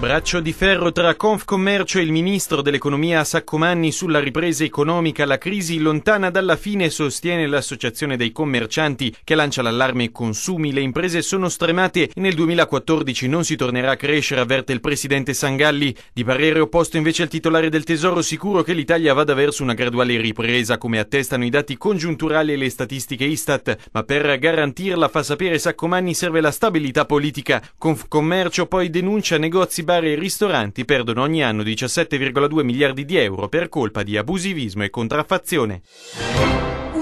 Braccio di ferro tra Confcommercio e il ministro dell'economia Saccomanni sulla ripresa economica. La crisi lontana dalla fine sostiene l'associazione dei commercianti che lancia l'allarme consumi. Le imprese sono stremate e nel 2014 non si tornerà a crescere, avverte il presidente Sangalli. Di parere opposto invece al titolare del Tesoro sicuro che l'Italia vada verso una graduale ripresa, come attestano i dati congiunturali e le statistiche Istat. Ma per garantirla, fa sapere Saccomanni, serve la stabilità politica. Confcommercio poi denuncia negozi bar e ristoranti perdono ogni anno 17,2 miliardi di euro per colpa di abusivismo e contraffazione.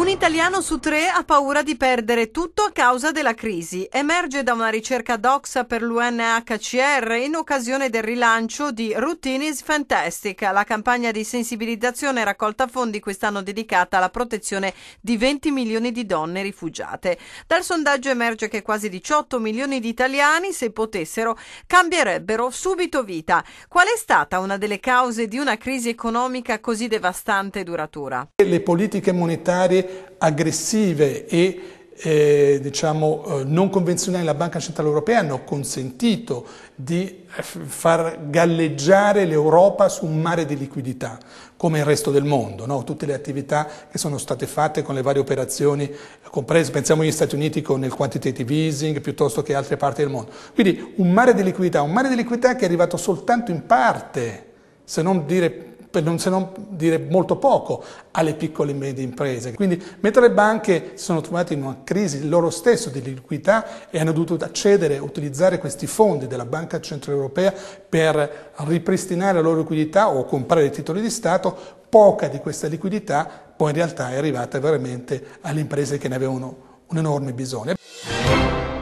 Un italiano su tre ha paura di perdere tutto a causa della crisi. Emerge da una ricerca DOCSA per l'UNHCR in occasione del rilancio di Routine is Fantastic, la campagna di sensibilizzazione raccolta fondi quest'anno dedicata alla protezione di 20 milioni di donne rifugiate. Dal sondaggio emerge che quasi 18 milioni di italiani, se potessero, cambierebbero subito vita. Qual è stata una delle cause di una crisi economica così devastante e duratura? Le politiche monetarie politiche aggressive e eh, diciamo, eh, non convenzionali della Banca Centrale Europea hanno consentito di eh, far galleggiare l'Europa su un mare di liquidità, come il resto del mondo, no? tutte le attività che sono state fatte con le varie operazioni, comprese, pensiamo agli Stati Uniti con il quantitative easing piuttosto che altre parti del mondo. Quindi un mare di liquidità, un mare di liquidità che è arrivato soltanto in parte, se non dire per non, se non dire molto poco, alle piccole e medie imprese. Quindi mentre le banche si sono trovate in una crisi loro stesso di liquidità e hanno dovuto accedere, utilizzare questi fondi della Banca Europea per ripristinare la loro liquidità o comprare i titoli di Stato, poca di questa liquidità poi in realtà è arrivata veramente alle imprese che ne avevano un enorme bisogno.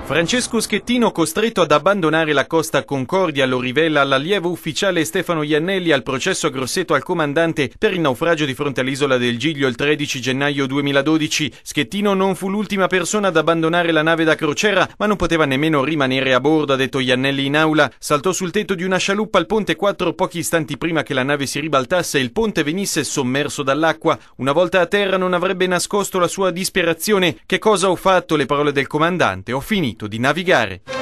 Francesco Schettino costretto ad abbandonare la Costa Concordia lo rivela all'allievo ufficiale Stefano Iannelli al processo a Grosseto al comandante per il naufragio di fronte all'isola del Giglio il 13 gennaio 2012. Schettino non fu l'ultima persona ad abbandonare la nave da crociera ma non poteva nemmeno rimanere a bordo, ha detto Iannelli in aula. Saltò sul tetto di una scialuppa al ponte 4 pochi istanti prima che la nave si ribaltasse e il ponte venisse sommerso dall'acqua. Una volta a terra non avrebbe nascosto la sua disperazione. Che cosa ho fatto? Le parole del comandante. Ho finito di navigare.